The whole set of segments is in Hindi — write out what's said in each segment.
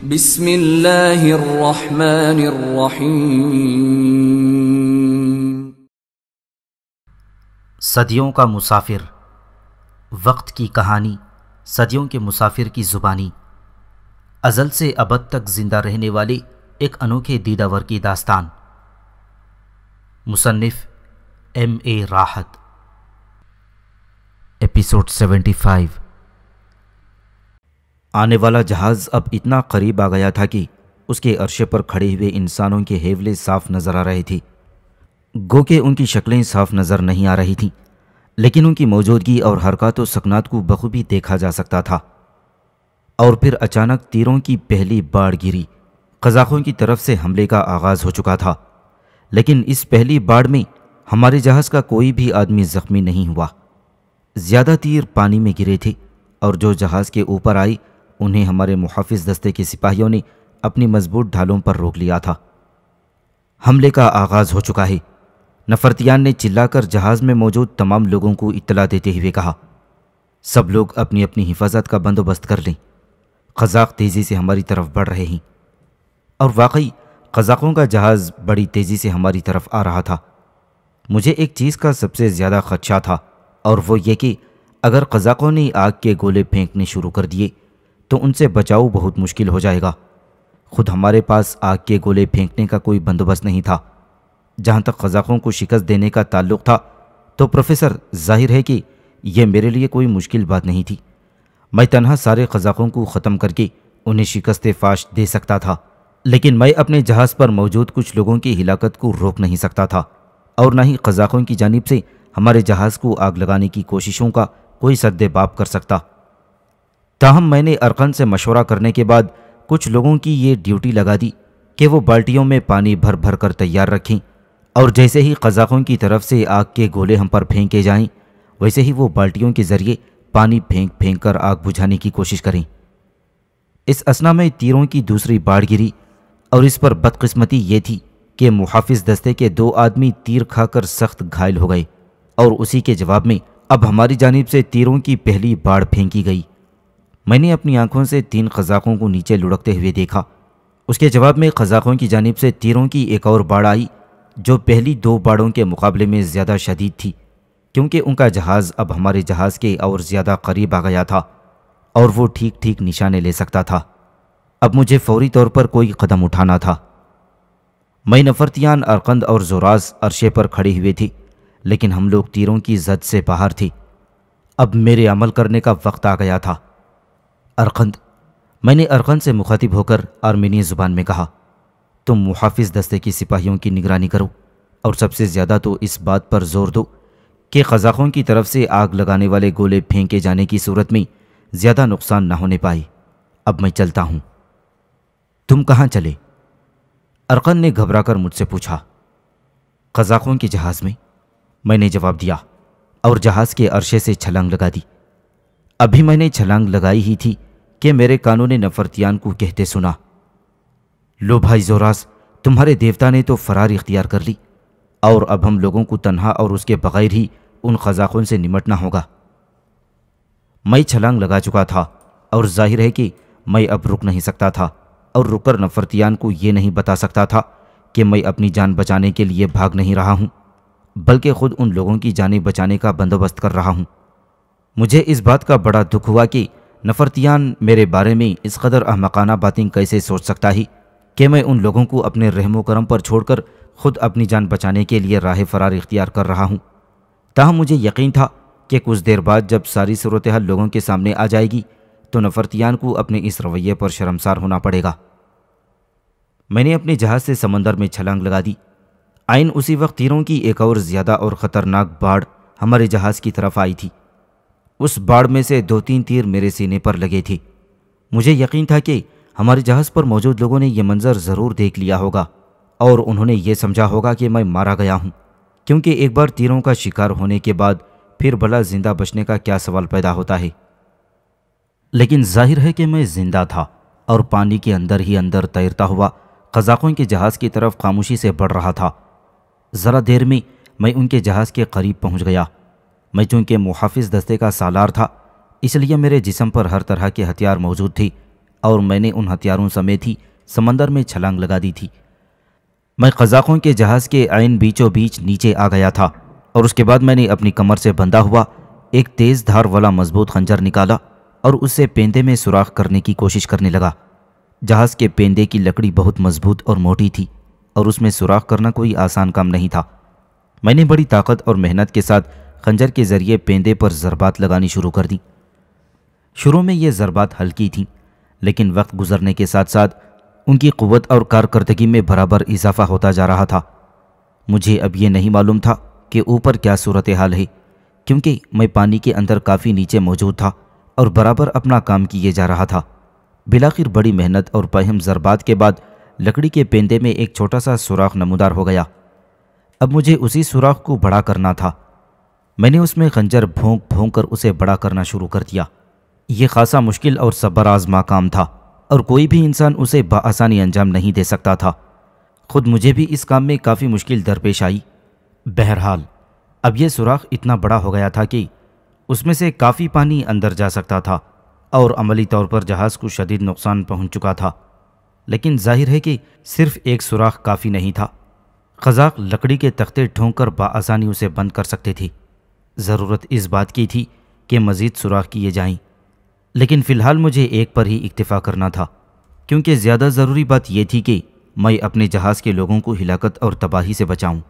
सदियों का मुसाफिर वक्त की कहानी सदियों के मुसाफिर की ज़ुबानी अज़ल से अबद तक ज़िंदा रहने वाले एक अनोखे दीदावर की दास्तान मुसन्फ़ एम ए राहत एपिसोड सेवेंटी फाइव आने वाला जहाज़ अब इतना करीब आ गया था कि उसके अरशे पर खड़े हुए इंसानों के हेवले साफ नज़र आ रहे थे गो के उनकी शक्लें साफ नज़र नहीं आ रही थीं लेकिन उनकी मौजूदगी और हरकत व सकनात को बखूबी देखा जा सकता था और फिर अचानक तीरों की पहली बाढ़ गिरी कजाकों की तरफ से हमले का आगाज़ हो चुका था लेकिन इस पहली बाढ़ में हमारे जहाज़ का कोई भी आदमी ज़ख्मी नहीं हुआ ज़्यादा तीर पानी में गिरे थे और जो जहाज़ के ऊपर आई उन्हें हमारे मुहाफ़ दस्ते के सिपाहियों ने अपनी मजबूत ढालों पर रोक लिया था हमले का आगाज़ हो चुका है नफरतियान ने चिल्लाकर जहाज़ में मौजूद तमाम लोगों को इतला देते हुए कहा सब लोग अपनी अपनी हिफाजत का बंदोबस्त कर लें कजाक तेज़ी से हमारी तरफ बढ़ रहे हैं और वाकई कजाकों का जहाज़ बड़ी तेज़ी से हमारी तरफ आ रहा था मुझे एक चीज़ का सबसे ज़्यादा खदशा था और वो ये कि अगर कजाकों ने आग के गोले फेंकने शुरू कर दिए तो उनसे बचाव बहुत मुश्किल हो जाएगा खुद हमारे पास आग के गोले फेंकने का कोई बंदोबस्त नहीं था जहाँ तक ख़जाकों को शिकस्त देने का ताल्लुक था तो प्रोफेसर जाहिर है कि यह मेरे लिए कोई मुश्किल बात नहीं थी मैं तनहा सारे खजाकों को ख़त्म करके उन्हें शिकस्त फाश दे सकता था लेकिन मैं अपने जहाज़ पर मौजूद कुछ लोगों की हिलाकत को रोक नहीं सकता था और न ही खजाकों की जानब से हमारे जहाज़ को आग लगाने की कोशिशों का कोई बाप कर सकता ताहम मैंने अरकन से मशवरा करने के बाद कुछ लोगों की ये ड्यूटी लगा दी कि वो बाल्टियों में पानी भर भर कर तैयार रखें और जैसे ही कजाकों की तरफ से आग के गोले हम पर फेंके जाएं, वैसे ही वो बाल्टियों के ज़रिए पानी फेंक फेंक कर आग बुझाने की कोशिश करें इस असना में तीरों की दूसरी बाढ़ गिरी और इस पर बदकस्मती ये थी कि मुहाफ़ दस्ते के दो आदमी तीर खाकर सख्त घायल हो गए और उसी के जवाब में अब हमारी जानब से तीरों की पहली बाढ़ फेंकी गई मैंने अपनी आंखों से तीन खजाकों को नीचे लुढ़कते हुए देखा उसके जवाब में खजाकों की जानब से तीरों की एक और बाढ़ आई जो पहली दो बाड़ों के मुकाबले में ज़्यादा शदीद थी क्योंकि उनका जहाज़ अब हमारे जहाज़ के और ज़्यादा करीब आ गया था और वो ठीक ठीक निशाने ले सकता था अब मुझे फौरी तौर पर कोई कदम उठाना था मैं नफरतियान अरकंद और जोराज अरशे पर खड़ी हुई थी लेकिन हम लोग तीरों की जद से बाहर थी अब मेरे अमल करने का वक्त आ गया था अरकंद मैंने अरकंद से मुखातिब होकर आर्मेनियन ज़ुबान में कहा तुम मुहाफिज दस्ते की सिपाहियों की निगरानी करो और सबसे ज़्यादा तो इस बात पर जोर दो कि कज़ाकों की तरफ से आग लगाने वाले गोले फेंके जाने की सूरत में ज़्यादा नुकसान ना होने पाए अब मैं चलता हूं तुम कहाँ चले अरकंद ने घबराकर मुझसे पूछा कज़ाकों के जहाज़ में मैंने जवाब दिया और जहाज़ के अरशे से छलांग लगा दी अभी मैंने छलांग लगाई ही थी कि मेरे कानों ने नफरतियान को कहते सुना लो भाई जोरास तुम्हारे देवता ने तो फरार इख्तियार कर ली और अब हम लोगों को तन्हा और उसके बग़ैर ही उन खजाकों से निमटना होगा मैं छलांग लगा चुका था और जाहिर है कि मैं अब रुक नहीं सकता था और रुककर नफरतियान को ये नहीं बता सकता था कि मैं अपनी जान बचाने के लिए भाग नहीं रहा हूँ बल्कि ख़ुद उन लोगों की जानें बचाने का बंदोबस्त कर रहा हूँ मुझे इस बात का बड़ा दुख हुआ कि नफरतियान मेरे बारे में इस कदर अहमकाना बातें कैसे सोच सकता ही कि मैं उन लोगों को अपने रहमो करम पर छोड़कर खुद अपनी जान बचाने के लिए राह फरार इख्तियार कर रहा हूँ तहम मुझे यकीन था कि कुछ देर बाद जब सारी सूरत हाल लोगों के सामने आ जाएगी तो नफरतियान को अपने इस रवैये पर शर्मसार होना पड़ेगा मैंने अपने जहाज़ से समंदर में छलांग लगा दी आयन उसी वक्त तीरों की एक और ज़्यादा और ख़तरनाक बाढ़ हमारे जहाज़ की तरफ आई थी उस बाढ़ में से दो तीन तीर मेरे सीने पर लगे थी मुझे यकीन था कि हमारे जहाज़ पर मौजूद लोगों ने यह मंज़र ज़रूर देख लिया होगा और उन्होंने ये समझा होगा कि मैं मारा गया हूँ क्योंकि एक बार तीरों का शिकार होने के बाद फिर भला ज़िंदा बचने का क्या सवाल पैदा होता है लेकिन जाहिर है कि मैं ज़िंदा था और पानी के अंदर ही अंदर तैरता हुआ कज़ाकों के जहाज़ की तरफ खामोशी से बढ़ रहा था ज़रा देर में मैं उनके जहाज़ के करीब पहुँच गया मैं चूंकि मुहाफिज दस्ते का सालार था इसलिए मेरे जिसम पर हर तरह के हथियार मौजूद थे और मैंने उन हथियारों समेत ही समंदर में छलांग लगा दी थी मैं कजाकों के जहाज़ के आयन बीचों बीच नीचे आ गया था और उसके बाद मैंने अपनी कमर से बंधा हुआ एक तेज़ धार वाला मजबूत खंजर निकाला और उससे पेंदे में सुराख करने की कोशिश करने लगा जहाज़ के पेंदे की लकड़ी बहुत मजबूत और मोटी थी और उसमें सुराख करना कोई आसान काम नहीं था मैंने बड़ी ताकत और मेहनत के साथ खंजर के ज़रिए पेंदे पर ज़रबात लगानी शुरू कर दी शुरू में ये ज़रबात हल्की थी लेकिन वक्त गुजरने के साथ साथ उनकी क़वत और कारकर्दगी में बराबर इजाफा होता जा रहा था मुझे अब यह नहीं मालूम था कि ऊपर क्या सूरत हाल है क्योंकि मैं पानी के अंदर काफ़ी नीचे मौजूद था और बराबर अपना काम किए जा रहा था बिलाखिर बड़ी मेहनत और पहम ज़रबात के बाद लकड़ी के पेंदे में एक छोटा सा सुराख नमदार हो गया अब मुझे उसी सुराख को बड़ा करना था मैंने उसमें खंजर भोंक भोंक कर उसे बड़ा करना शुरू कर दिया ये खासा मुश्किल और सब्र आजमा काम था और कोई भी इंसान उसे बसानी अंजाम नहीं दे सकता था खुद मुझे भी इस काम में काफ़ी मुश्किल दरपेश आई बहरहाल अब यह सुराख इतना बड़ा हो गया था कि उसमें से काफ़ी पानी अंदर जा सकता था और अमली तौर पर जहाज़ को शदीद नुकसान पहुंच चुका था लेकिन जाहिर है कि सिर्फ एक सुराख काफ़ी नहीं था खजाक लकड़ी के तख्ते ढोंक कर बासानी उसे बंद कर सकती थी ज़रूरत इस बात की थी कि मज़ीद सुराख किए जाएं। लेकिन फ़िलहाल मुझे एक पर ही इक्तफ़ा करना था क्योंकि ज़्यादा ज़रूरी बात यह थी कि मैं अपने जहाज़ के लोगों को हिलाकत और तबाही से बचाऊं।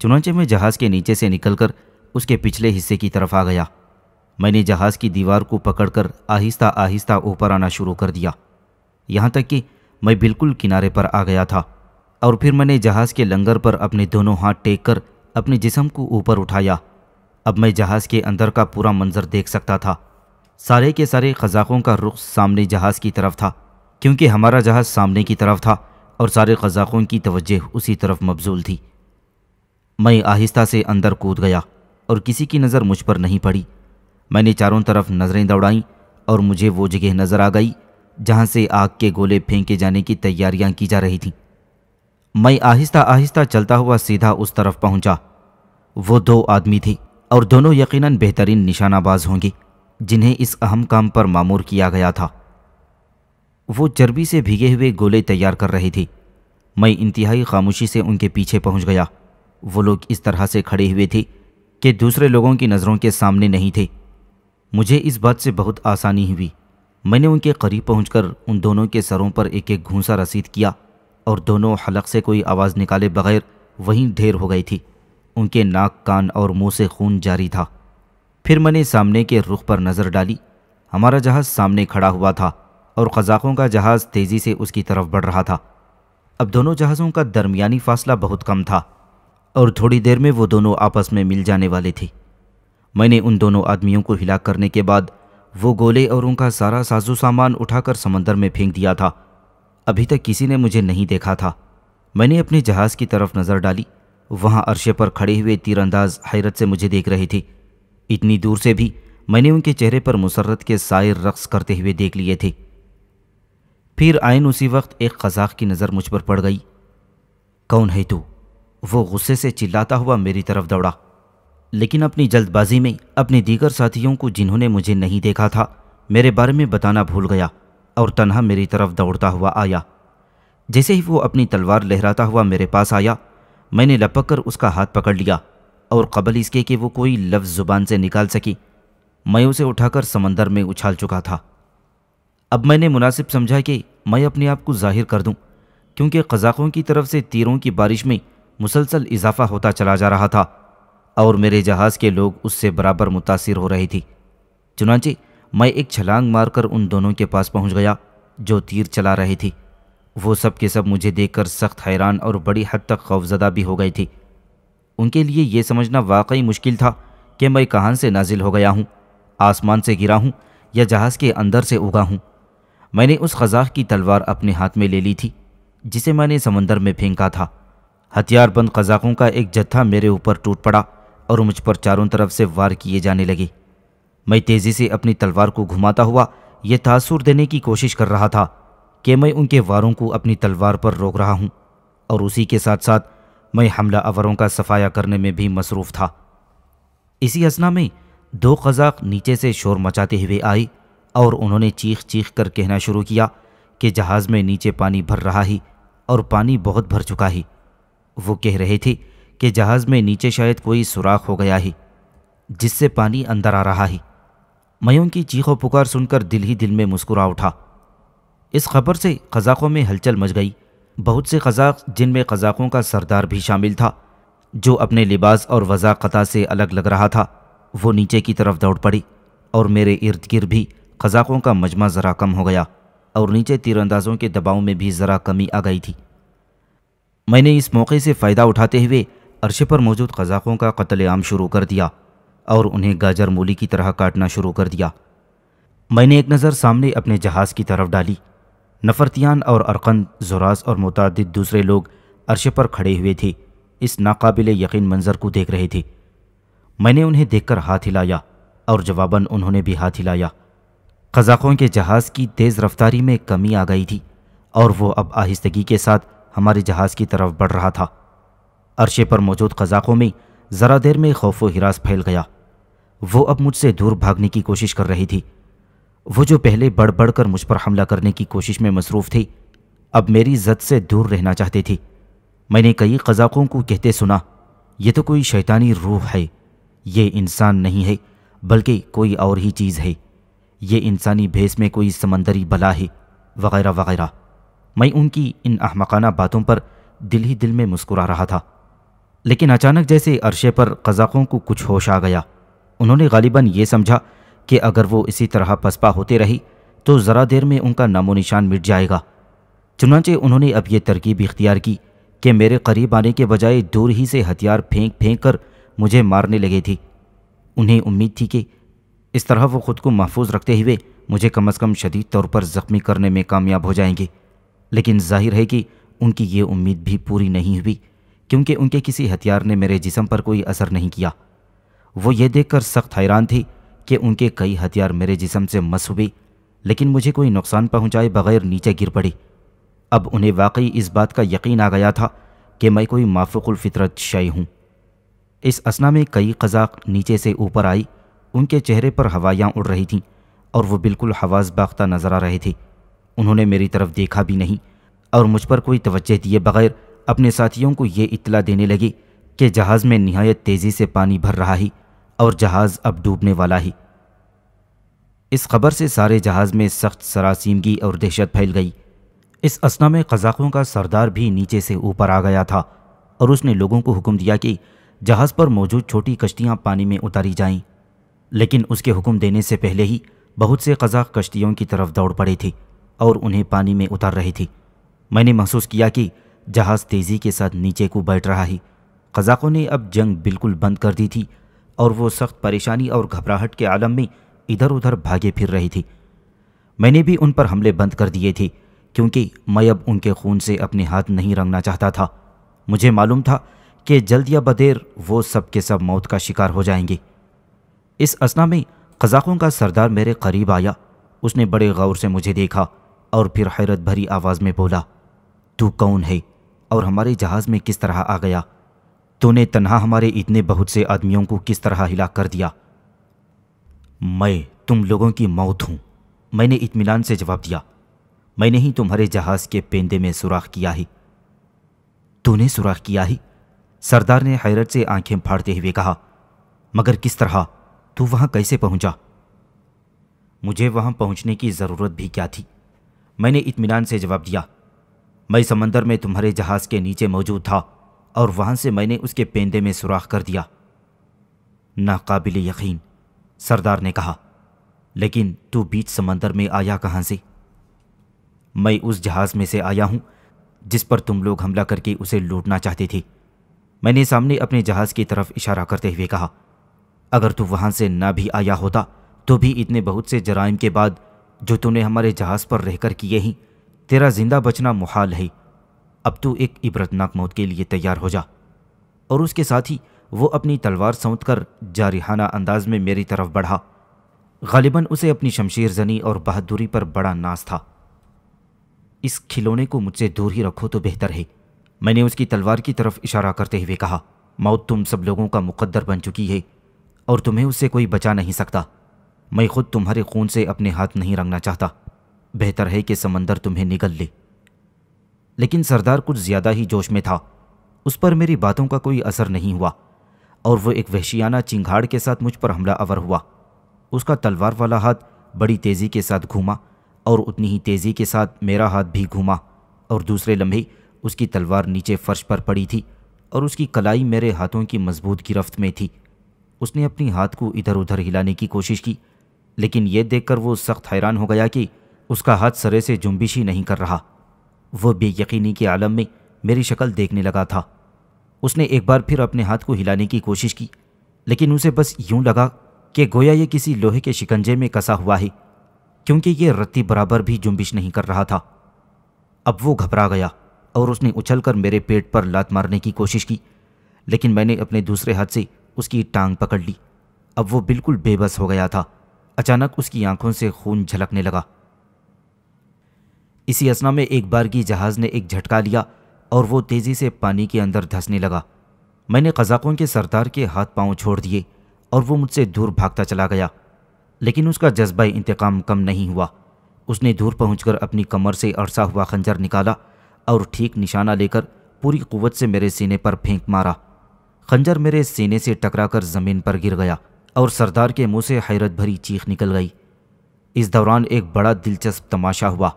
चुनाचे मैं जहाज़ के नीचे से निकलकर उसके पिछले हिस्से की तरफ आ गया मैंने जहाज़ की दीवार को पकड़कर आहिस्ता आहिस्ता ऊपर आना शुरू कर दिया यहाँ तक कि मैं बिल्कुल किनारे पर आ गया था और फिर मैंने जहाज़ के लंगर पर अपने दोनों हाथ टेक कर अपने जिसम को ऊपर उठाया अब मैं जहाज़ के अंदर का पूरा मंजर देख सकता था सारे के सारे कज़ाकों का रुख सामने जहाज़ की तरफ था क्योंकि हमारा जहाज़ सामने की तरफ था और सारे कज़ाकों की तवज्जह उसी तरफ मबजूल थी मैं आहिस्ता से अंदर कूद गया और किसी की नज़र मुझ पर नहीं पड़ी मैंने चारों तरफ नज़रें दौड़ाईं और मुझे वो जगह नज़र आ गई जहाँ से आग के गोले फेंके जाने की तैयारियाँ की जा रही थीं मैं आहिस्ता आहिस्ता चलता हुआ सीधा उस तरफ पहुंचा वो दो आदमी थी और दोनों यकीनन बेहतरीन निशानाबाज होंगी जिन्हें इस अहम काम पर मामूर किया गया था वो चर्बी से भीगे हुए गोले तैयार कर रही थी मैं इंतहाई खामोशी से उनके पीछे पहुंच गया वो लोग इस तरह से खड़े हुए थे कि दूसरे लोगों की नज़रों के सामने नहीं थे मुझे इस बात से बहुत आसानी हुई मैंने उनके करीब पहुंचकर उन दोनों के सरों पर एक एक घूसा रसीद किया और दोनों हलक से कोई आवाज़ निकाले बगैर वहीं ढेर हो गई थी उनके नाक कान और मुंह से खून जारी था फिर मैंने सामने के रुख पर नज़र डाली हमारा जहाज़ सामने खड़ा हुआ था और कज़ाकों का जहाज़ तेज़ी से उसकी तरफ बढ़ रहा था अब दोनों जहाज़ों का दरमियानी फासला बहुत कम था और थोड़ी देर में वो दोनों आपस में मिल जाने वाले थे मैंने उन दोनों आदमियों को हिला करने के बाद वो गोले और उनका सारा साजो सामान उठाकर समंदर में फेंक दिया था अभी तक किसी ने मुझे नहीं देखा था मैंने अपने जहाज़ की तरफ नज़र डाली वहाँ अरशे पर खड़े हुए तीरंदाज हैरत से मुझे देख रही थी इतनी दूर से भी मैंने उनके चेहरे पर मुसरत के सायर रक्स करते हुए देख लिए थे फिर आयन उसी वक्त एक कजाक की नज़र मुझ पर पड़ गई कौन है तू वो गुस्से से चिल्लाता हुआ मेरी तरफ दौड़ा लेकिन अपनी जल्दबाजी में अपने दीगर साथियों को जिन्होंने मुझे नहीं देखा था मेरे बारे में बताना भूल गया और तनहा मेरी तरफ दौड़ता हुआ आया जैसे ही वो अपनी तलवार लहराता हुआ मेरे पास आया मैंने लपक कर उसका हाथ पकड़ लिया और कबल इसके कि वो कोई लफ्ज़ ज़ुबान से निकाल सकी मैं उसे उठाकर समंदर में उछाल चुका था अब मैंने मुनासिब समझा कि मैं अपने आप को जाहिर कर दूं, क्योंकि कज़ाकों की तरफ से तीरों की बारिश में मुसलसल इजाफा होता चला जा रहा था और मेरे जहाज़ के लोग उससे बराबर मुतासर हो रही थी चुनाचे मैं एक छलांग मारकर उन दोनों के पास पहुंच गया जो तीर चला रही थी वो सब के सब मुझे देखकर सख्त हैरान और बड़ी हद तक खौफजदा भी हो गई थी उनके लिए यह समझना वाकई मुश्किल था कि मैं कहाँ से नाजिल हो गया हूँ आसमान से गिरा हूँ या जहाज़ के अंदर से उगा हूँ मैंने उस खजाक की तलवार अपने हाथ में ले ली थी जिसे मैंने समंदर में फेंका था हथियारबंद कजाकों का एक जत्था मेरे ऊपर टूट पड़ा और मुझ पर चारों तरफ से वार किए जाने लगे मैं तेज़ी से अपनी तलवार को घुमाता हुआ यह तासुर देने की कोशिश कर रहा था कि मैं उनके वारों को अपनी तलवार पर रोक रहा हूँ और उसी के साथ साथ मैं हमला अवरों का सफाया करने में भी मसरूफ़ था इसी असना में दो कजाक नीचे से शोर मचाते हुए आई और उन्होंने चीख चीख कर कहना शुरू किया कि जहाज़ में नीचे पानी भर रहा ही और पानी बहुत भर चुका ही वो कह रहे थे कि जहाज़ में नीचे शायद कोई सुराख हो गया ही जिससे पानी अंदर आ रहा ही मैं उनकी चीखों पुकार सुनकर दिल ही दिल में मुस्कुरा उठा इस खबर से कज़ाकों में हलचल मच गई बहुत से कज़ाक जिनमें कज़ाकों का सरदार भी शामिल था जो अपने लिबास और वजाकता से अलग लग रहा था वो नीचे की तरफ दौड़ पड़ी और मेरे इर्द गिर्द भी कज़ाकों का मजमा ज़रा कम हो गया और नीचे तीरंदाजों के दबाव में भी ज़रा कमी आ गई थी मैंने इस मौके से फ़ायदा उठाते हुए अरशे पर मौजूद कज़ाकों का कत्ल आम शुरू कर दिया और उन्हें गाजर मूली की तरह काटना शुरू कर दिया मैंने एक नज़र सामने अपने जहाज़ की तरफ डाली नफरतियान और अरकंद जोरास और मुतद दूसरे लोग अरशे पर खड़े हुए थे इस नाकाबिल यकीन मंजर को देख रहे थे मैंने उन्हें देखकर हाथ हिलाया और जवाबन उन्होंने भी हाथ हिलाया कज़ाकों के जहाज़ की तेज़ रफ्तारी में कमी आ गई थी और वो अब आहिस्तगी के साथ हमारे जहाज़ की तरफ बढ़ रहा था अरशे पर मौजूद कज़ाकों में ज़रा देर में खौफ व हिरास फैल गया वो अब मुझसे दूर भागने की कोशिश कर रही थी वो जो पहले बढ़ बढ़ कर मुझ पर हमला करने की कोशिश में मसरूफ़ थी अब मेरी ज़द से दूर रहना चाहती थी मैंने कई कज़ाकों को कहते सुना ये तो कोई शैतानी रूह है ये इंसान नहीं है बल्कि कोई और ही चीज़ है ये इंसानी भेस में कोई समंदरी बला है वगैरह वगैरह मैं उनकी इन अहमकाना बातों पर दिल ही दिल में मुस्कुरा रहा था लेकिन अचानक जैसे अरशे पर कज़ाकों को कुछ होश आ गया उन्होंने गालिबा ये समझा कि अगर वो इसी तरह पसपा होते रही तो ज़रा देर में उनका नामो निशान मिट जाएगा चुनाचे उन्होंने अब यह तरकीब इख्तियार की कि मेरे करीब आने के बजाय दूर ही से हथियार फेंक फेंक कर मुझे मारने लगे थी उन्हें उम्मीद थी कि इस तरह वो ख़ुद को महफूज रखते हुए मुझे कम अज़ कम शदीद तौर पर ज़ख्मी करने में कामयाब हो जाएंगे लेकिन जाहिर है कि उनकी ये उम्मीद भी पूरी नहीं हुई क्योंकि उनके किसी हथियार ने मेरे जिसम पर कोई असर नहीं किया वो ये देखकर सख्त हैरान थी कि उनके कई हथियार मेरे जिसम से मस हुए लेकिन मुझे कोई नुकसान पहुंचाए बगैर नीचे गिर पड़ी अब उन्हें वाकई इस बात का यकीन आ गया था कि मैं कोई फितरत शय हूँ इस असना में कई कजाक नीचे से ऊपर आई उनके चेहरे पर हवायाँ उड़ रही थीं और वो बिल्कुल हवास बाख्ता नज़र आ रहे थे उन्होंने मेरी तरफ़ देखा भी नहीं और मुझ पर कोई तवज्जह दिए बगैर अपने साथियों को ये इतला देने लगे कि जहाज़ में नहायत तेज़ी से पानी भर रहा ही और जहाज़ अब डूबने वाला ही इस खबर से सारे जहाज़ में सख्त सरासीमगी और दहशत फैल गई इस असना में कजाकों का सरदार भी नीचे से ऊपर आ गया था और उसने लोगों को हुक्म दिया कि जहाज़ पर मौजूद छोटी कश्तियाँ पानी में उतारी जाएं। लेकिन उसके हुक्म देने से पहले ही बहुत से कजाक कश्तियों की तरफ दौड़ पड़े थे और उन्हें पानी में उतार रही थी मैंने महसूस किया कि जहाज़ तेज़ी के साथ नीचे को बैठ रहा ही कजाकों ने अब जंग बिल्कुल बंद कर दी थी और वो सख्त परेशानी और घबराहट के आलम में इधर उधर भागे फिर रही थी मैंने भी उन पर हमले बंद कर दिए थे क्योंकि मैं अब उनके खून से अपने हाथ नहीं रंगना चाहता था मुझे मालूम था कि जल्द या बदेर वो सब के सब मौत का शिकार हो जाएंगे इस असना में कज़ाकों का सरदार मेरे करीब आया उसने बड़े गौर से मुझे देखा और फिर हैरत भरी आवाज़ में बोला तू कौन है और हमारे जहाज़ में किस तरह आ गया तूने तनहा हमारे इतने बहुत से आदमियों को किस तरह हिला कर दिया मैं तुम लोगों की मौत हूं मैंने इतमान से जवाब दिया मैंने ही तुम्हारे जहाज़ के पेंदे में सुराख किया ही तूने सुराख किया ही सरदार ने हैरत से आंखें फाड़ते हुए कहा मगर किस तरह तू वहां कैसे पहुंचा मुझे वहां पहुंचने की ज़रूरत भी क्या थी मैंने इतमान से जवाब दिया मैं समंदर में तुम्हारे जहाज़ के नीचे मौजूद था और वहां से मैंने उसके पेंदे में सुराख कर दिया नाकाबिल यकीन सरदार ने कहा लेकिन तू बीच समंदर में आया कहां से मैं उस जहाज़ में से आया हूं जिस पर तुम लोग हमला करके उसे लूटना चाहते थे मैंने सामने अपने जहाज़ की तरफ इशारा करते हुए कहा अगर तू वहां से ना भी आया होता तो भी इतने बहुत से जराइम के बाद जो तूने हमारे जहाज़ पर रहकर किए ही तेरा जिंदा बचना मुहाल है अब तू एक इबरतनाक मौत के लिए तैयार हो जा और उसके साथ ही वो अपनी तलवार सौंत कर जारिहाना अंदाज में मेरी तरफ बढ़ा गालिबन उसे अपनी शमशीर जनी और बहादुरी पर बड़ा नाज था इस खिलौने को मुझसे दूर ही रखो तो बेहतर है मैंने उसकी तलवार की तरफ इशारा करते हुए कहा मौत तुम सब लोगों का मुकद्दर बन चुकी है और तुम्हें उससे कोई बचा नहीं सकता मैं खुद तुम्हारे खून से अपने हाथ नहीं रंगना चाहता बेहतर है कि समंदर तुम्हें निगल ले लेकिन सरदार कुछ ज़्यादा ही जोश में था उस पर मेरी बातों का कोई असर नहीं हुआ और वो एक वहशियाना चिंगाड़ के साथ मुझ पर हमला अवर हुआ उसका तलवार वाला हाथ बड़ी तेज़ी के साथ घूमा और उतनी ही तेज़ी के साथ मेरा हाथ भी घूमा और दूसरे लम्हे उसकी तलवार नीचे फर्श पर पड़ी थी और उसकी कलाई मेरे हाथों की मजबूत गिरफ्त में थी उसने अपनी हाथ को इधर उधर हिलाने की कोशिश की लेकिन यह देखकर वो सख्त हैरान हो गया कि उसका हाथ सरे से जुम्बिश ही नहीं कर रहा वह बेयकीनी के आलम में मेरी शक्ल देखने लगा था उसने एक बार फिर अपने हाथ को हिलाने की कोशिश की लेकिन उसे बस यूं लगा कि गोया ये किसी लोहे के शिकंजे में कसा हुआ है क्योंकि ये रत्ती बराबर भी जुम्बिश नहीं कर रहा था अब वो घबरा गया और उसने उछलकर मेरे पेट पर लात मारने की कोशिश की लेकिन मैंने अपने दूसरे हाथ से उसकी टांग पकड़ ली अब वो बिल्कुल बेबस हो गया था अचानक उसकी आंखों से खून झलकने लगा इसी असना में एक बार की जहाज़ ने एक झटका लिया और वो तेज़ी से पानी के अंदर धंसने लगा मैंने कज़ाकों के सरदार के हाथ पांव छोड़ दिए और वो मुझसे दूर भागता चला गया लेकिन उसका जज्बा इंतकाम कम नहीं हुआ उसने दूर पहुंचकर अपनी कमर से अरसा हुआ खंजर निकाला और ठीक निशाना लेकर पूरी कुवत से मेरे सीने पर फेंक मारा खंजर मेरे सीने से टकराकर ज़मीन पर गिर गया और सरदार के मुंह से हैरत भरी चीख निकल गई इस दौरान एक बड़ा दिलचस्प तमाशा हुआ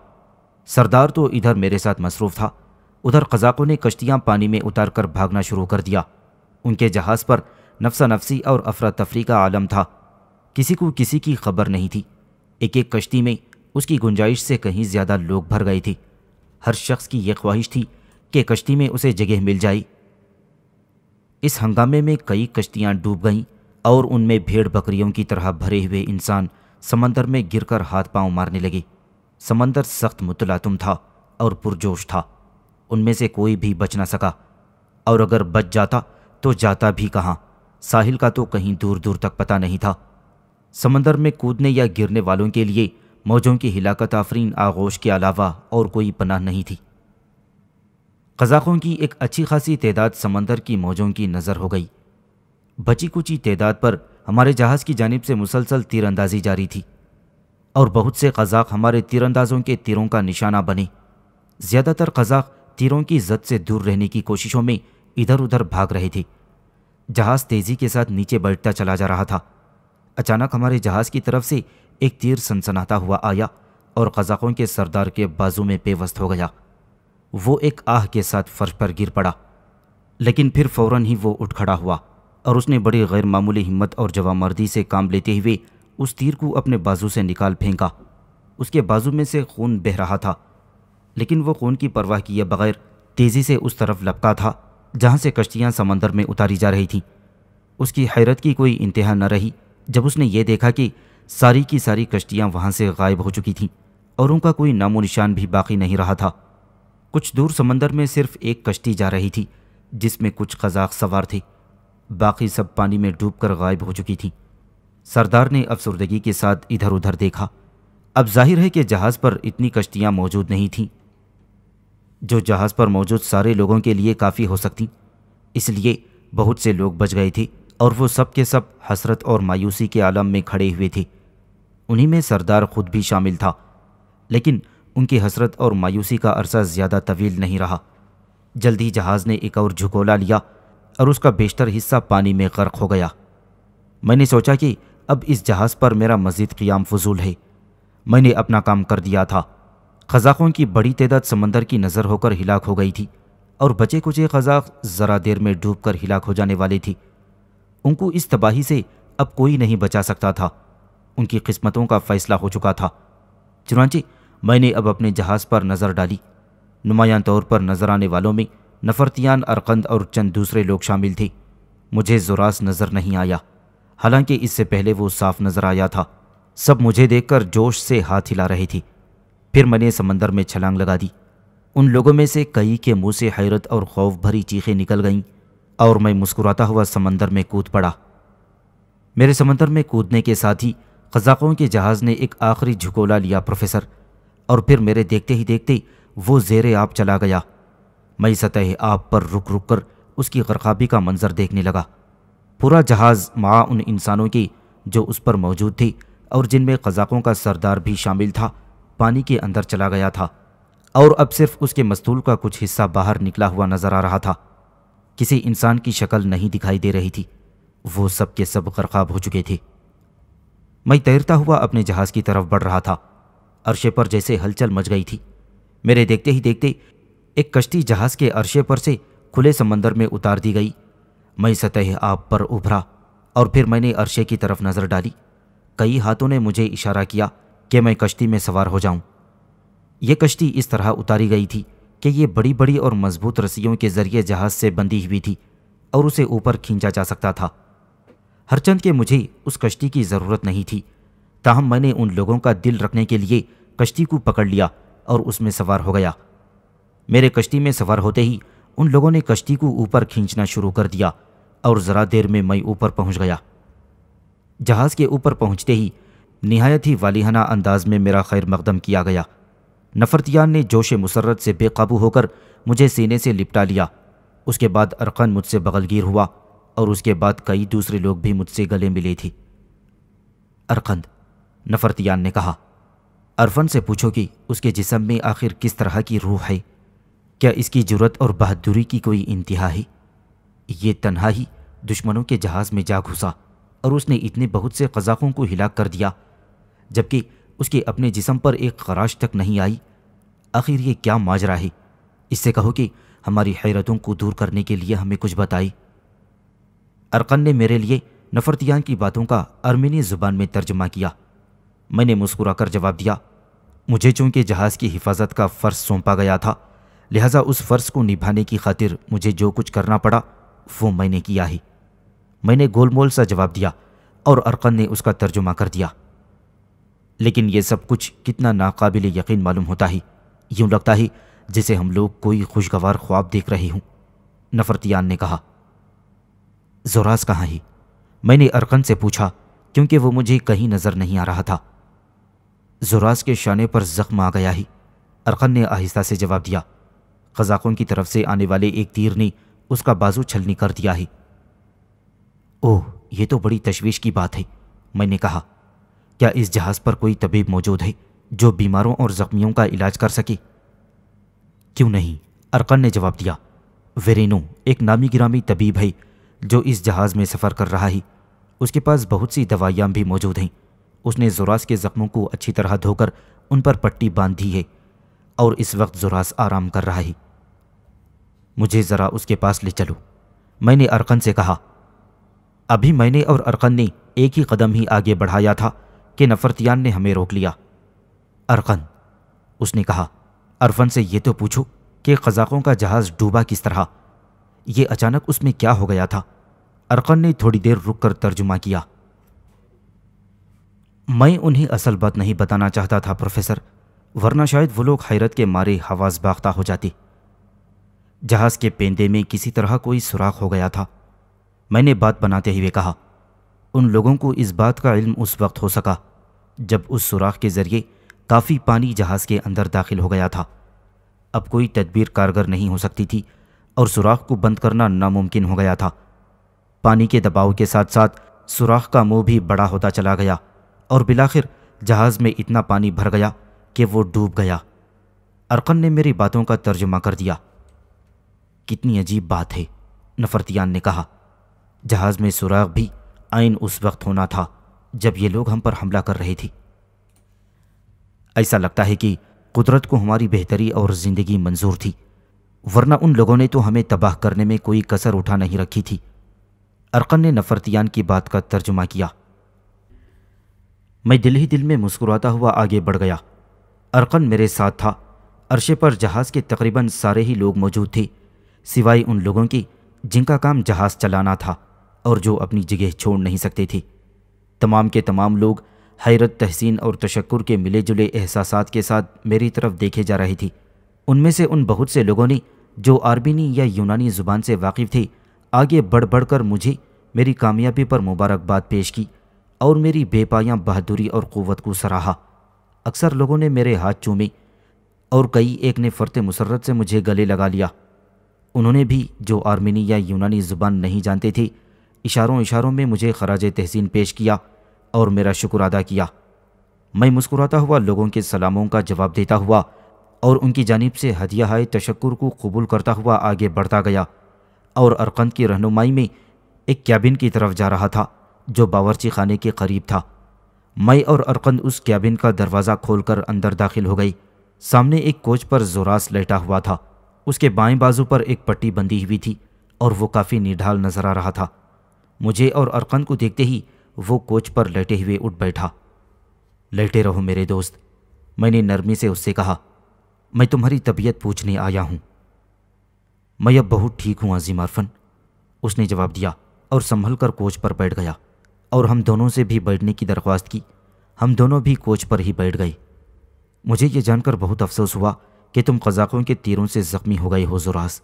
सरदार तो इधर मेरे साथ मसरूफ़ था उधर कज़ाकों ने कश्तियाँ पानी में उतार कर भागना शुरू कर दिया उनके जहाज़ पर नफसा नफसी और अफरा तफरी का आलम था किसी को किसी की खबर नहीं थी एक एक कश्ती में उसकी गुंजाइश से कहीं ज़्यादा लोग भर गए थे हर शख्स की यह ख्वाहिश थी कि कश्ती में उसे जगह मिल जाए इस हंगामे में कई कश्तियाँ डूब गईं और उनमें भेड़ बकरियों की तरह भरे हुए इंसान समंदर में गिरकर हाथ पांव मारने लगे समंदर सख्त मुतलातुम था और पुरजोश था उनमें से कोई भी बच ना सका और अगर बच जाता तो जाता भी कहाँ साहिल का तो कहीं दूर दूर तक पता नहीं था समंदर में कूदने या गिरने वालों के लिए मौजों की हिलाकत आफरीन आगोश के अलावा और कोई पनाह नहीं थी कजाकों की एक अच्छी खासी तदाद समंदर की मौजों की नज़र हो गई बची कुची तदाद पर हमारे जहाज़ की जानब से मुसलसल तीरंदाजी जारी थी और बहुत से कजाक हमारे तीरंदाजों के तीरों का निशाना बने ज़्यादातर कजाक तीरों की जद से दूर रहने की कोशिशों में इधर उधर भाग रहे थे जहाज़ तेज़ी के साथ नीचे बैठता चला जा रहा था अचानक हमारे जहाज़ की तरफ से एक तीर सनसनाता हुआ आया और कजाकों के सरदार के बाजू में बेवस्त हो गया वो एक आह के साथ फर्श पर गिर पड़ा लेकिन फिर फौरन ही वो उठ खड़ा हुआ और उसने बड़ी मामूली हिम्मत और जवामर्दी से काम लेते हुए उस तीर को अपने बाजू से निकाल फेंका उसके बाजू में से खून बह रहा था लेकिन वो खून की परवाह किए बगैर तेज़ी से उस तरफ लपका था जहाँ से कश्तियाँ समंदर में उतारी जा रही थीं उसकी हैरत की कोई इंतहा न रही जब उसने ये देखा कि सारी की सारी कश्तियाँ वहाँ से गायब हो चुकी थीं और उनका कोई नामो निशान भी बाकी नहीं रहा था कुछ दूर समंदर में सिर्फ एक कश्ती जा रही थी जिसमें कुछ कजाक सवार थे बाकी सब पानी में डूबकर गायब हो चुकी थी सरदार ने अफसरदगी के साथ इधर उधर देखा अब जाहिर है कि जहाज़ पर इतनी कश्तियाँ मौजूद नहीं थीं जो जहाज़ पर मौजूद सारे लोगों के लिए काफ़ी हो सकती इसलिए बहुत से लोग बच गए थे और वो सब के सब हसरत और मायूसी के आलम में खड़े हुए थे उन्हीं में सरदार खुद भी शामिल था लेकिन उनकी हसरत और मायूसी का अरसा ज़्यादा तवील नहीं रहा जल्द ही जहाज़ ने एक और झुकोला लिया और उसका बेशतर हिस्सा पानी में गर्क हो गया मैंने सोचा कि अब इस जहाज़ पर मेरा मज़ीद क़ियाम फजूल है मैंने अपना काम कर दिया था खजाकों की बड़ी तदाद समंदर की नज़र होकर हिलाक हो गई थी और बचे कुचे खजाक ज़रा देर में डूब कर हिलाक हो जाने वाली थी उनको इस तबाही से अब कोई नहीं बचा सकता था उनकी किस्मतों का फ़ैसला हो चुका था चुनाचे मैंने अब अपने जहाज़ पर नज़र डाली नुमायां तौर पर नज़र आने वालों में नफरतियान अरकंद और चंद दूसरे लोग शामिल थे मुझे जुरास नज़र नहीं आया हालांकि इससे पहले वो साफ नजर आया था सब मुझे देखकर जोश से हाथ हिला रही थी फिर मैंने समंदर में छलांग लगा दी उन लोगों में से कई के मुंह से हैरत और खौफ भरी चीखें निकल गईं और मैं मुस्कुराता हुआ समंदर में कूद पड़ा मेरे समंदर में कूदने के साथ ही कजाकों के जहाज़ ने एक आखिरी झुकोला लिया प्रोफेसर और फिर मेरे देखते ही देखते वो जेर आप चला गया मैं सतह आप पर रुक रुक कर उसकी गरखाबी का मंजर देखने लगा पूरा जहाज़ माँ उन इंसानों की जो उस पर मौजूद थी और जिनमें कजाकों का सरदार भी शामिल था पानी के अंदर चला गया था और अब सिर्फ उसके मस्तूल का कुछ हिस्सा बाहर निकला हुआ नज़र आ रहा था किसी इंसान की शक्ल नहीं दिखाई दे रही थी वो सब के सब गरकाब हो चुके थे मैं तैरता हुआ अपने जहाज़ की तरफ बढ़ रहा था अरशे पर जैसे हलचल मच गई थी मेरे देखते ही देखते एक कश्ती जहाज़ के अरशे पर से खुले समंदर में उतार दी गई मैं सतह आप पर उभरा और फिर मैंने अरशे की तरफ नज़र डाली कई हाथों ने मुझे इशारा किया कि मैं कश्ती में सवार हो जाऊं। यह कश्ती इस तरह उतारी गई थी कि ये बड़ी बड़ी और मजबूत रस्सियों के ज़रिए जहाज़ से बंधी हुई थी और उसे ऊपर खींचा जा सकता था हरचंद के मुझे उस कश्ती की ज़रूरत नहीं थी ताहम मैंने उन लोगों का दिल रखने के लिए कश्ती को पकड़ लिया और उसमें सवार हो गया मेरे कश्ती में सवार होते ही उन लोगों ने कश्ती को ऊपर खींचना शुरू कर दिया और ज़रा देर में मैं ऊपर पहुंच गया जहाज़ के ऊपर पहुंचते ही नहायत ही वालिहाना अंदाज में मेरा खैर मकदम किया गया नफरतियान ने जोश मुसरत से बेकाबू होकर मुझे सीने से लिपटा लिया उसके बाद अरकन मुझसे बगलगीर हुआ और उसके बाद कई दूसरे लोग भी मुझसे गले मिले थी अरकंद नफरतियान ने कहा अरफन से पूछो कि उसके जिसम में आखिर किस तरह की रूह है क्या इसकी जरूरत और बहादुरी की कोई इंतहा है ये ही दुश्मनों के जहाज़ में जा घुसा और उसने इतने बहुत से कज़ाकों को हिला कर दिया जबकि उसके अपने जिसम पर एक खराश तक नहीं आई आखिर ये क्या माजरा है इससे कहो कि हमारी हैरतों को दूर करने के लिए हमें कुछ बताई अरकन ने मेरे लिए नफरतियान की बातों का अर्मेनी ज़ुबान में तर्जमा किया मैंने मुस्कुरा कर जवाब दिया मुझे चूंकि जहाज़ की हिफाजत का फ़र्ज़ सौंपा गया था लिहाजा उस फ़र्ज़ को निभाने की खातिर मुझे जो कुछ करना पड़ा वो मैंने किया ही मैंने गोलमोल सा जवाब दिया और अरकन ने उसका तर्जुमा कर दिया लेकिन ये सब कुछ कितना नाकाबिल यकीन मालूम होता ही यूं लगता ही जिसे हम लोग कोई खुशगवार ख्वाब देख रहे हूं नफरतियान ने कहा जोराज कहाँ ही मैंने अरकन से पूछा क्योंकि वो मुझे कहीं नज़र नहीं आ रहा था जोराज के शाने पर जख्म आ गया ही अरकन ने आहिस्ता से जवाब दिया कजाकों की तरफ से आने वाले एक तीर ने उसका बाजू छलनी कर दिया है ओह ये तो बड़ी तशवीश की बात है मैंने कहा क्या इस जहाज़ पर कोई तबीब मौजूद है जो बीमारों और ज़ख्मियों का इलाज कर सके क्यों नहीं अरकन ने जवाब दिया वेरेनो एक नामी गिरामी तबीब है जो इस जहाज़ में सफ़र कर रहा है उसके पास बहुत सी दवाइयां भी मौजूद हैं उसने जोरास के ज़ख्मों को अच्छी तरह धोकर उन पर पट्टी बांध दी है और इस वक्त जोरास आराम कर रहा है मुझे ज़रा उसके पास ले चलो मैंने अरकन से कहा अभी मैंने और अरकन ने एक ही कदम ही आगे बढ़ाया था कि नफरतियान ने हमें रोक लिया अरकन उसने कहा अरफन से यह तो पूछो कि कज़ाकों का जहाज़ डूबा किस तरह ये अचानक उसमें क्या हो गया था अरकन ने थोड़ी देर रुक कर तर्जुमा किया मैं उन्हें असल बात नहीं बताना चाहता था प्रोफेसर वरना शायद वो लोग हैरत के मारे हवास बाख्ता हो जाती जहाज के पेंदे में किसी तरह कोई सुराख हो गया था मैंने बात बनाते हुए कहा उन लोगों को इस बात का इल्म उस वक्त हो सका जब उस सुराख के ज़रिए काफ़ी पानी जहाज़ के अंदर दाखिल हो गया था अब कोई तदबीर कारगर नहीं हो सकती थी और सुराख को बंद करना नामुमकिन हो गया था पानी के दबाव के साथ साथ सुराख का मुंह भी बड़ा होता चला गया और बिलाखिर जहाज़ में इतना पानी भर गया कि वो डूब गया अरकन ने मेरी बातों का तर्जुमा कर दिया कितनी अजीब बात है नफरतियान ने कहा जहाज़ में सुराग भी आइन उस वक्त होना था जब ये लोग हम पर हमला कर रहे थे ऐसा लगता है कि कुदरत को हमारी बेहतरी और ज़िंदगी मंजूर थी वरना उन लोगों ने तो हमें तबाह करने में कोई कसर उठा नहीं रखी थी अरकन ने नफरतियान की बात का तर्जुमा किया मैं दिल ही दिल में मुस्कुराता हुआ आगे बढ़ गया अरकन मेरे साथ था अरशे पर जहाज़ के तकरीबन सारे ही लोग मौजूद थे सिवाय उन लोगों की जिनका काम जहाज चलाना था और जो अपनी जगह छोड़ नहीं सकते थे तमाम के तमाम लोग हैरत तहसीन और तशक्कुर के मिले जुले एहसास के साथ मेरी तरफ देखे जा रहे थे उनमें से उन बहुत से लोगों ने जो आरबीनी या यूनानी ज़ुबान से वाकिफ़ थे आगे बढ़ बढ़ कर मुझे मेरी कामयाबी पर मुबारकबाद पेश की और मेरी बेपाया बहादुरी और क़वत को सराहा अक्सर लोगों ने मेरे हाथ चूमे और कई एक ने फरते मुसरत से मुझे गले लगा लिया उन्होंने भी जो आर्मेनी या यूनानी ज़ुबान नहीं जानते थे इशारों इशारों में मुझे खराज तहसीन पेश किया और मेरा शुक्र अदा किया मैं मुस्कुराता हुआ लोगों के सलामों का जवाब देता हुआ और उनकी जानब से हदिया हाय तशक्कुर को कबूल करता हुआ आगे बढ़ता गया और अरकंद की रहनुमाई में एक कैबिन की तरफ जा रहा था जो बावरची खाने के करीब था मैं और अरकंद उस कैबिन का दरवाज़ा खोलकर अंदर दाखिल हो गई सामने एक कोच पर जोरास लेटा हुआ था उसके बाएं बाजू पर एक पट्टी बंधी हुई थी और वो काफ़ी निढाल नजर आ रहा था मुझे और अरकन को देखते ही वो कोच पर लेटे हुए उठ बैठा लेटे रहो मेरे दोस्त मैंने नरमी से उससे कहा मैं तुम्हारी तबीयत पूछने आया हूँ मैं अब बहुत ठीक हूं अजीम अरफन उसने जवाब दिया और संभल कर कोच पर बैठ गया और हम दोनों से भी बैठने की दरख्वास्त की हम दोनों भी कोच पर ही बैठ गए मुझे ये जानकर बहुत अफसोस हुआ कि तुम कजाकों के तीरों से ज़ख्मी हो गए हो जुरास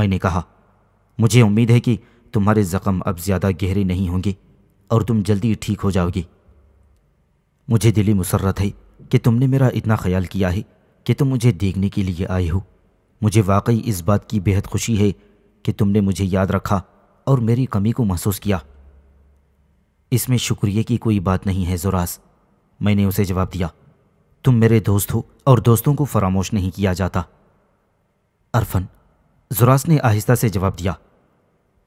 मैंने कहा मुझे उम्मीद है कि तुम्हारे ज़ख़म अब ज़्यादा गहरे नहीं होंगे और तुम जल्दी ठीक हो जाओगी मुझे दिली मुसरत है कि तुमने मेरा इतना ख्याल किया है कि तुम मुझे देखने के लिए आए हो मुझे वाकई इस बात की बेहद खुशी है कि तुमने मुझे याद रखा और मेरी कमी को महसूस किया इसमें शुक्रिया की कोई बात नहीं है जुरास मैंने उसे जवाब दिया तुम मेरे दोस्त हो और दोस्तों को फरामोश नहीं किया जाता अरफन जुरास ने आहिस्ता से जवाब दिया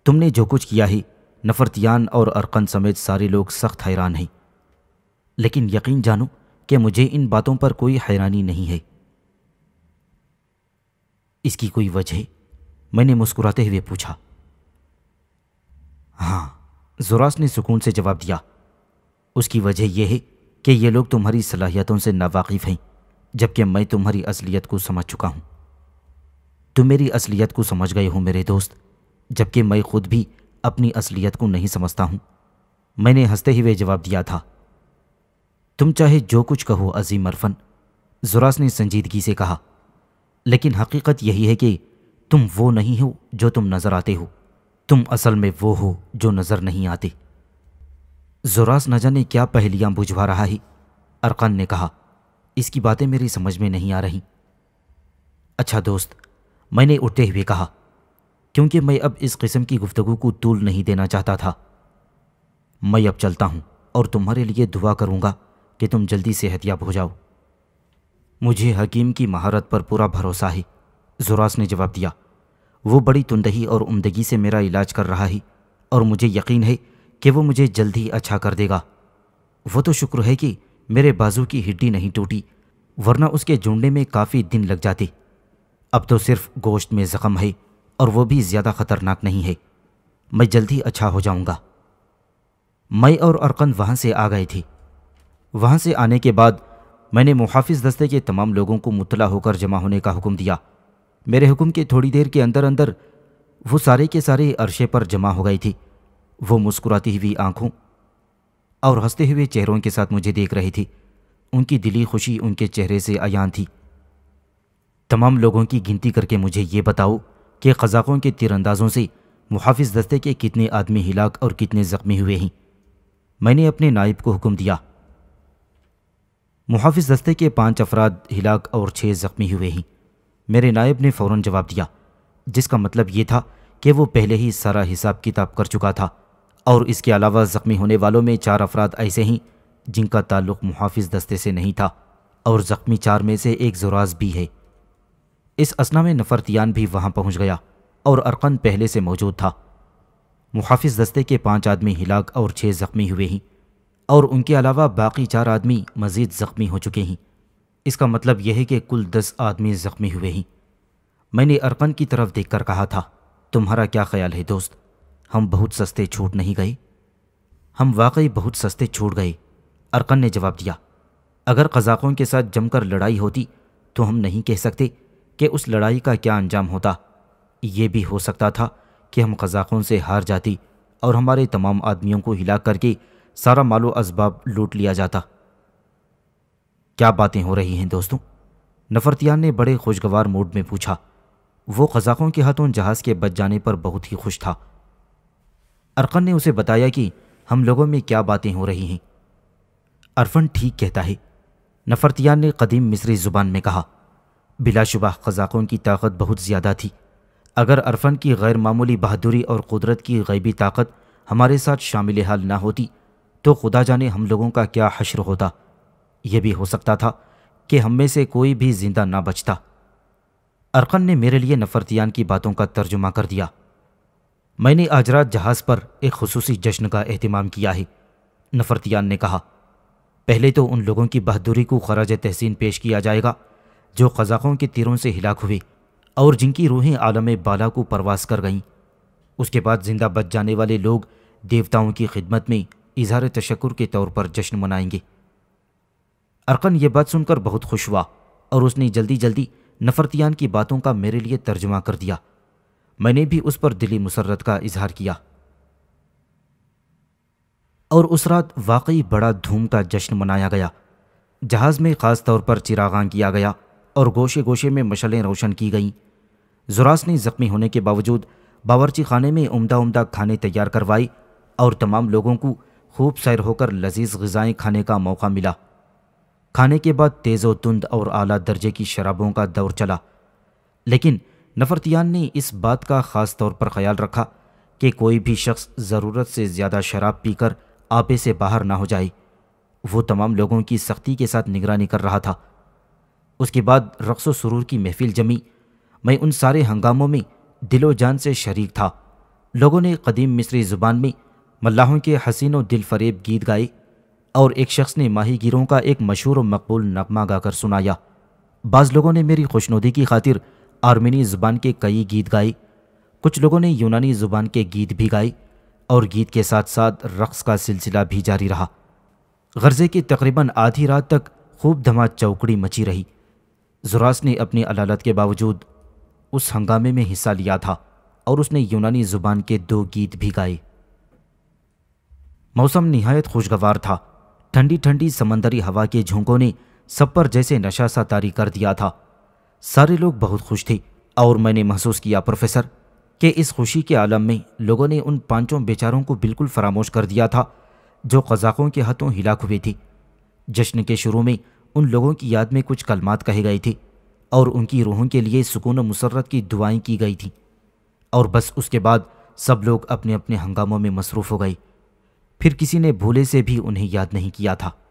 तुमने जो कुछ किया ही नफरतियान और अरकन समेत सारे लोग सख्त हैरान हैं लेकिन यकीन जानो कि मुझे इन बातों पर कोई हैरानी नहीं है इसकी कोई वजह मैंने मुस्कुराते हुए पूछा हाँ जुरास ने सुकून से जवाब दिया उसकी वजह यह है कि ये लोग तुम्हारी सलाहियतों से नावाकिफ़ हैं जबकि मैं तुम्हारी असलियत को समझ चुका हूँ तुम मेरी असलियत को समझ गए हो मेरे दोस्त जबकि मैं खुद भी अपनी असलियत को नहीं समझता हूँ मैंने हंसते ही वे जवाब दिया था तुम चाहे जो कुछ कहो अजीम अरफन जुरास ने संजीदगी से कहा लेकिन हकीकत यही है कि तुम वो नहीं हो जो तुम नज़र आते हो तुम असल में वो हो जो नज़र नहीं आते जोरास न जाने क्या पहेलियाँ बुझवा रहा है अरकान ने कहा इसकी बातें मेरी समझ में नहीं आ रही अच्छा दोस्त मैंने उठते हुए कहा क्योंकि मैं अब इस किस्म की गुफ्तगु को तूल नहीं देना चाहता था मैं अब चलता हूँ और तुम्हारे लिए दुआ करूंगा कि तुम जल्दी सेहतियाब हो जाओ मुझे हकीम की महारत पर पूरा भरोसा है जोरास ने जवाब दिया वो बड़ी तुंदही और उमदगी से मेरा इलाज कर रहा है और मुझे यकीन है कि वो मुझे जल्दी अच्छा कर देगा वो तो शुक्र है कि मेरे बाजू की हिड्डी नहीं टूटी वरना उसके जुड़ने में काफ़ी दिन लग जाते अब तो सिर्फ गोश्त में ज़ख़म है और वो भी ज़्यादा ख़तरनाक नहीं है मैं जल्दी अच्छा हो जाऊंगा। मैं और अरकन वहाँ से आ गए थे वहाँ से आने के बाद मैंने मुहाफिज दस्ते के तमाम लोगों को मुतला होकर जमा होने का हुक्म दिया मेरे हुक्म के थोड़ी देर के अंदर अंदर वो सारे के सारे अरशे पर जमा हो गई थी वो मुस्कुराती हुई आंखों और हंसते हुए चेहरों के साथ मुझे देख रही थी उनकी दिली खुशी उनके चेहरे से अयान थी तमाम लोगों की गिनती करके मुझे ये बताओ कि कज़ाकों के तीरंदाजों से मुहाफ़ दस्ते के कितने आदमी हिलाक और कितने ज़ख्मी हुए हैं मैंने अपने नायब को हुक्म दिया मुहाफ़ दस्ते के पाँच अफराद हिलाक और छः ज़ख्मी हुए हैं मेरे नायब ने फ़ौर जवाब दिया जिसका मतलब ये था कि वो पहले ही सारा हिसाब किताब कर चुका था और इसके अलावा ज़ख्मी होने वालों में चार अफराद ऐसे हैं जिनका ताल्लुक मुहाफ़िज दस्ते से नहीं था और ज़ख्मी चार में से एक जुराज भी है इस असना में नफरतियान भी वहाँ पहुँच गया और अरकन पहले से मौजूद था मुहाफ़ दस्ते के पाँच आदमी हिलाक और छः ज़ख्मी हुए हैं और उनके अलावा बाकी चार आदमी मज़ीद ज़ख्मी हो चुके हैं इसका मतलब यह है कि कुल दस आदमी ज़ख्मी हुए हैं मैंने अरकन की तरफ देखकर कहा था तुम्हारा क्या ख्याल है दोस्त हम बहुत सस्ते छूट नहीं गए हम वाकई बहुत सस्ते छूट गए अरकन ने जवाब दिया अगर कजाकों के साथ जमकर लड़ाई होती तो हम नहीं कह सकते कि उस लड़ाई का क्या अंजाम होता ये भी हो सकता था कि हम कजाकों से हार जाती और हमारे तमाम आदमियों को हिला करके सारा मालो असबाब लूट लिया जाता क्या बातें हो रही हैं दोस्तों नफरतियान ने बड़े खुशगवार मूड में पूछा वो कजाकों के हाथों जहाज़ के बच जाने पर बहुत ही खुश था अरकन ने उसे बताया कि हम लोगों में क्या बातें हो रही हैं अरफन ठीक कहता है नफरतियान ने कदीम मिस्री ज़ुबान में कहा बिलाशुबा कज़ाकों की ताकत बहुत ज़्यादा थी अगर अरफन की गैर मामूली बहादुरी और कुदरत की गैबी ताकत हमारे साथ शामिल हाल ना होती तो खुदा जाने हम लोगों का क्या हश्र होता यह भी हो सकता था कि हम में से कोई भी जिंदा ना बचता अरकन ने मेरे लिए नफरतियान की बातों का तर्जुमा कर दिया मैंने आज रात जहाज पर एक खसूसी जश्न का अहतमाम किया है नफरतियान ने कहा पहले तो उन लोगों की बहादुरी को खराज तहसीन पेश किया जाएगा जो कजाकों के तीरों से हिलाक हुए और जिनकी रूहें आलम बाला को परवास कर गईं उसके बाद जिंदा बच जाने वाले लोग देवताओं की खिदमत में इजहार तशक्र के तौर पर जश्न मनाएंगे अरकन ये बात सुनकर बहुत खुश हुआ और उसने जल्दी जल्दी नफरतियान की बातों का मेरे लिए तर्जमा कर दिया मैंने भी उस पर दिली मुसरत का इजहार किया और उस रात वाकई बड़ा धूम का जश्न मनाया गया जहाज़ में ख़ास तौर पर चिरागान किया गया और गोशे गोशे में मशलें रोशन की गईं जुरास ने ज़ख्मी होने के बावजूद बावरची खाने में उम्दा उम्दा खाने तैयार करवाई और तमाम लोगों को खूब सैर होकर लजीज गज़ाएं खाने का मौका मिला खाने के बाद तेज़ो तुंद और आला दर्जे की शराबों का दौर चला लेकिन नफ़रतियान ने इस बात का ख़ास तौर पर ख्याल रखा कि कोई भी शख्स ज़रूरत से ज़्यादा शराब पीकर आपे से बाहर ना हो जाए वो तमाम लोगों की सख्ती के साथ निगरानी कर रहा था उसके बाद रक्स सुरूर की महफिल जमी मैं उन सारे हंगामों में दिलो जान से शरीक था लोगों ने कदीम मिस्री ज़ुबान में मल्लाहों के हसीनो दिल फरेब गीत गाए और एक शख्स ने माही गिरों का एक मशहूर और मकबूल नगमा गाकर सुनाया बाज़ लोगों ने मेरी खुशनुदी की खातिर आर्मेनी ज़ुबान के कई गीत गाए कुछ लोगों ने यूनानी ज़ुबान के गीत भी गाए और गीत के साथ साथ रक़्स का सिलसिला भी जारी रहा गर्जे की तकरीबन आधी रात तक खूब धमा चौकड़ी मची रही जुरास ने अपनी अलालत के बावजूद उस हंगामे में हिस्सा लिया था और उसने यूनानी ज़ुबान के दो गीत भी गाए मौसम नहायत खुशगवार था ठंडी ठंडी समंदरी हवा के झोंकों ने सब पर जैसे नशा सा तारी कर दिया था सारे लोग बहुत खुश थे और मैंने महसूस किया प्रोफेसर कि इस खुशी के आलम में लोगों ने उन पांचों बेचारों को बिल्कुल फरामोश कर दिया था जो कजाकों के हाथों हिलाक हुए थे जश्न के शुरू में उन लोगों की याद में कुछ कलमात कहे गए थे और उनकी रूहों के लिए सुकून मुसरत की दुआएं की गई थी और बस उसके बाद सब लोग अपने अपने हंगामों में मसरूफ़ हो गए फिर किसी ने भूले से भी उन्हें याद नहीं किया था